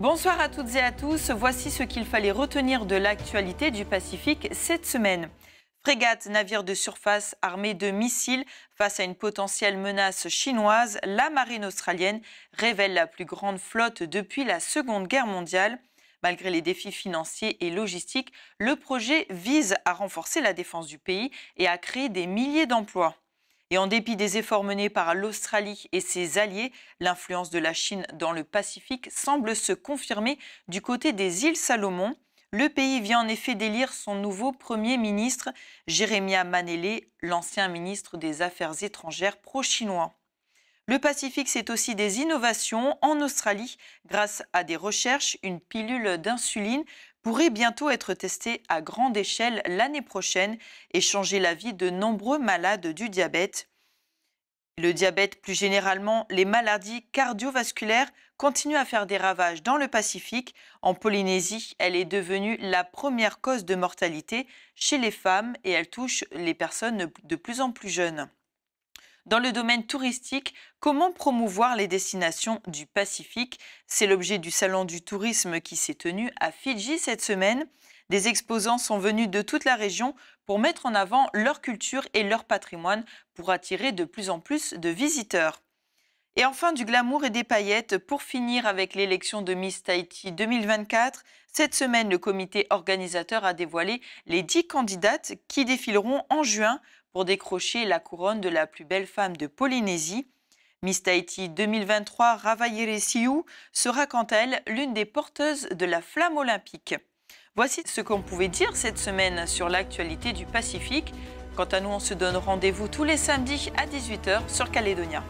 Bonsoir à toutes et à tous. Voici ce qu'il fallait retenir de l'actualité du Pacifique cette semaine. Frégate, navire de surface armé de missiles face à une potentielle menace chinoise, la marine australienne révèle la plus grande flotte depuis la Seconde Guerre mondiale. Malgré les défis financiers et logistiques, le projet vise à renforcer la défense du pays et à créer des milliers d'emplois. Et en dépit des efforts menés par l'Australie et ses alliés, l'influence de la Chine dans le Pacifique semble se confirmer du côté des îles Salomon. Le pays vient en effet d'élire son nouveau Premier ministre, Jérémia Manélé, l'ancien ministre des Affaires étrangères pro-chinois. Le Pacifique, c'est aussi des innovations en Australie grâce à des recherches, une pilule d'insuline pourrait bientôt être testée à grande échelle l'année prochaine et changer la vie de nombreux malades du diabète. Le diabète, plus généralement, les maladies cardiovasculaires continuent à faire des ravages dans le Pacifique. En Polynésie, elle est devenue la première cause de mortalité chez les femmes et elle touche les personnes de plus en plus jeunes. Dans le domaine touristique, comment promouvoir les destinations du Pacifique C'est l'objet du Salon du tourisme qui s'est tenu à Fidji cette semaine. Des exposants sont venus de toute la région pour mettre en avant leur culture et leur patrimoine pour attirer de plus en plus de visiteurs. Et enfin, du glamour et des paillettes pour finir avec l'élection de Miss Tahiti 2024. Cette semaine, le comité organisateur a dévoilé les 10 candidates qui défileront en juin pour décrocher la couronne de la plus belle femme de Polynésie. Miss Tahiti 2023 Ravayere Siou sera quant à elle l'une des porteuses de la flamme olympique. Voici ce qu'on pouvait dire cette semaine sur l'actualité du Pacifique. Quant à nous, on se donne rendez-vous tous les samedis à 18h sur Calédonia.